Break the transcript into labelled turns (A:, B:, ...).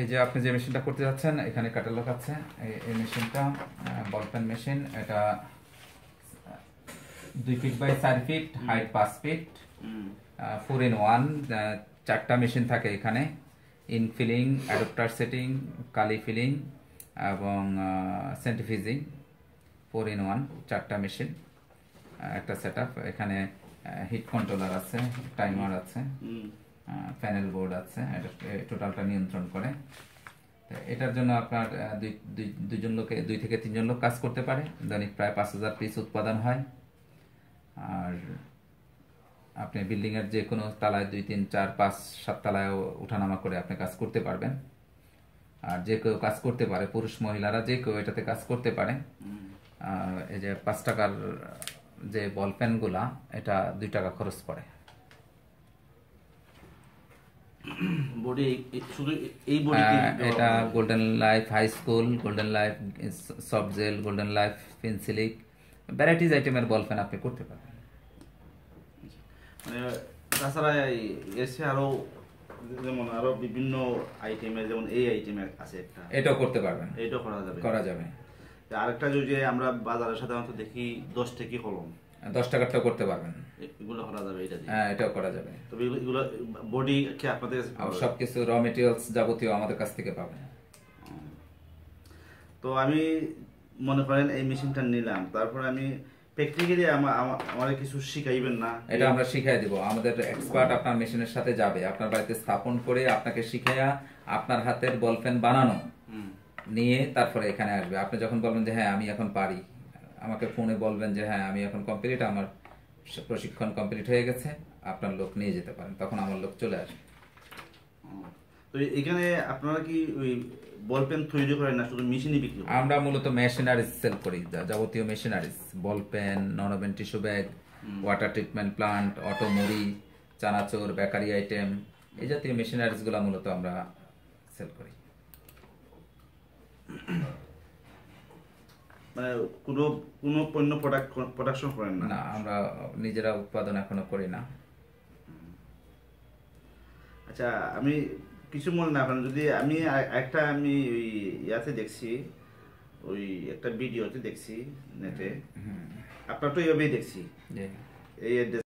A: এই যে আপনি যে মেশিনটা করতে যাচ্ছেন এখানে ক্যাটালগ আছে এই মেশিনটা বলপেন মেশিন এটা দুই ফিট বাই চার ফিট হাইট পাঁচ ফিট ফোর ইন ওয়ান চারটা মেশিন থাকে এখানে ইন ফিলিং অ্যাডপ্টার সেটিং কালি ফিলিং এবং সেন্টিফিজিং ফোর ইন ওয়ান চারটা মেশিন একটা সেট এখানে হিট কন্ট্রোলার আছে টাইমার আছে প্যানেল বোর্ড আছে এটা টোটালটা নিয়ন্ত্রণ করে তো এটার জন্য আপনার দুই দুইজন লোকে দুই থেকে তিনজন লোক কাজ করতে পারে দৈনিক প্রায় পাঁচ হাজার পিস উৎপাদন হয় আর আপনি বিল্ডিংয়ের যে কোনো তালায় দুই তিন চার পাঁচ সাত তালায়ও উঠানামা করে আপনি কাজ করতে পারবেন আর যে কেউ কাজ করতে পারে পুরুষ মহিলারা যে কেউ এটাতে কাজ করতে পারে এই যে পাঁচ টাকার যে বল প্যানগুলা এটা দুই টাকা খরচ পড়ে
B: শুধু এই হ্যাঁ, এটা
A: golden life high school golden life soft gel golden life পেন্সিলিক আইটেমের বল আপনি করতে
B: মানে তাছাড়া এসে আরো যেমন আরো বিভিন্ন আইটেমের যেমন এই আইটেমের আছে একটা এটাও করতে পারবেন এটাও করা যাবে করা যাবে আরেকটা যদি আমরা বাজারের সাধারণত দেখি দশ থেকে কলম দশ টাকারটাও করতে পারবেন এগুলো করা যাবে এটা হ্যাঁ এটাও করা যাবে তবে এগুলো বডি কি আপনাদের র মেটেরিয়ালস যাবতীয় আমাদের কাছ থেকে পাবে তো আমি মনে করেন এই মেশিনটা নিলাম তারপর আমি প্র্যাকটিক্যালি আমার কিছু শিখাইবেন না এটা আমরা শিখাই আমাদের এক্সপার্ট আপনার মেশিনের সাথে যাবে আপনার বাড়িতে
A: স্থাপন করে আপনাকে শিখাইয়া আপনার হাতের বল পেন বানানো নিয়ে তারপরে এখানে আসবে আপনি যখন বলবেন যে হ্যাঁ আমি এখন পারি আমাকে ফোনে বলবেন যে হ্যাঁ আমি এখন কমপ্লিট আমার প্রশিক্ষণ কমপ্লিট হয়ে গেছে আপনার লোক নিয়ে যেতে পারেন তখন আমার লোক চলে আসে
B: তো এখানে আপনারা কি ওই বল পেন তৈরি করেন না শুধু মেশিনই
A: বিক্রি আমরা মূলত মেশিনারিজ সেল করি যাবতীয় মেশিনারিজ বলপেন নরবেন tissue bag water treatment plant auto মুড়ি চানাচোর বেকারি আইটেম এই জাতীয়
B: মেশিনারিজগুলো মূলত আমরা সেল করি মানে কোনো কোনো পণ্য প্রোডাক্ট প্রোডাকশন করেন না না আমরা নিজেরা উৎপাদন এখনো করি না আচ্ছা আমি কিছু মনে না কারণ যদি আমি একটা আমি ওই ইয়াতে দেখছি ওই একটা ভিডিওতে দেখছি নেটে আপনার তো এইভাবেই দেখছি এই